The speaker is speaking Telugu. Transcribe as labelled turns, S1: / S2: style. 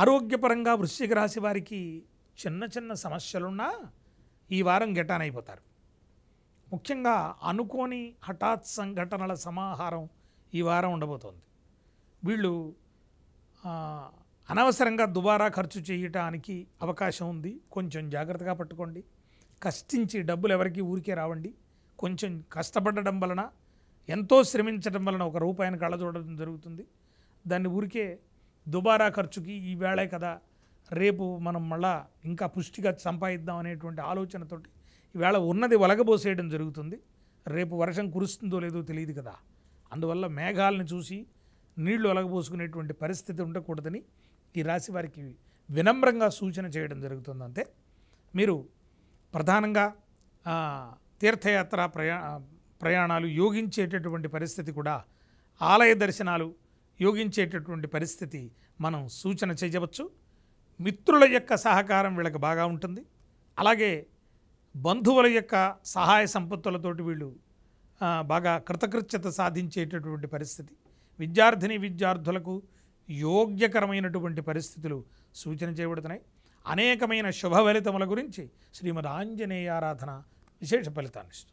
S1: ఆరోగ్యపరంగా వృశ్చిక రాశి వారికి చిన్న చిన్న సమస్యలున్నా ఈ వారం గెటాన్ అయిపోతారు ముఖ్యంగా అనుకోని హఠాత్ సంఘటనల సమాహారం ఈ వారం ఉండబోతోంది వీళ్ళు అనవసరంగా దుబారా ఖర్చు చేయటానికి అవకాశం ఉంది కొంచెం జాగ్రత్తగా పట్టుకోండి కష్టించి డబ్బులు ఎవరికి ఊరికే రావండి కొంచెం కష్టపడడం వలన ఎంతో శ్రమించడం వలన ఒక రూపాయిని కళ్ళ చూడడం జరుగుతుంది దాన్ని ఊరికే దుబారా ఖర్చుకి ఈ వేళే కదా రేపు మనం మళ్ళా ఇంకా పుష్టిగా సంపాదిద్దాం అనేటువంటి ఆలోచనతోటి ఈవేళ ఉన్నది వలగబోసేయడం జరుగుతుంది రేపు వర్షం కురుస్తుందో లేదో తెలియదు కదా అందువల్ల మేఘాలను చూసి నీళ్లు వలగబోసుకునేటువంటి పరిస్థితి ఉండకూడదని ఈ రాశి వారికి వినమ్రంగా సూచన చేయడం జరుగుతుంది అంతే మీరు ప్రధానంగా తీర్థయాత్ర ప్రయా ప్రయాణాలు యోగించేటటువంటి పరిస్థితి కూడా ఆలయ దర్శనాలు యోగించేటటువంటి పరిస్థితి మనం సూచన చేయవచ్చు మిత్రుల యొక్క సహకారం వీళ్ళకి బాగా ఉంటుంది అలాగే బంధువుల యొక్క సహాయ సంపత్తులతోటి వీళ్ళు బాగా కృతకృత్యత సాధించేటటువంటి పరిస్థితి విద్యార్థిని విద్యార్థులకు యోగ్యకరమైనటువంటి పరిస్థితులు సూచన చేయబడుతున్నాయి అనేకమైన శుభ ఫలితముల గురించి శ్రీమద్ ఆంజనేయారాధన విశేష ఫలితాన్నిస్తుంది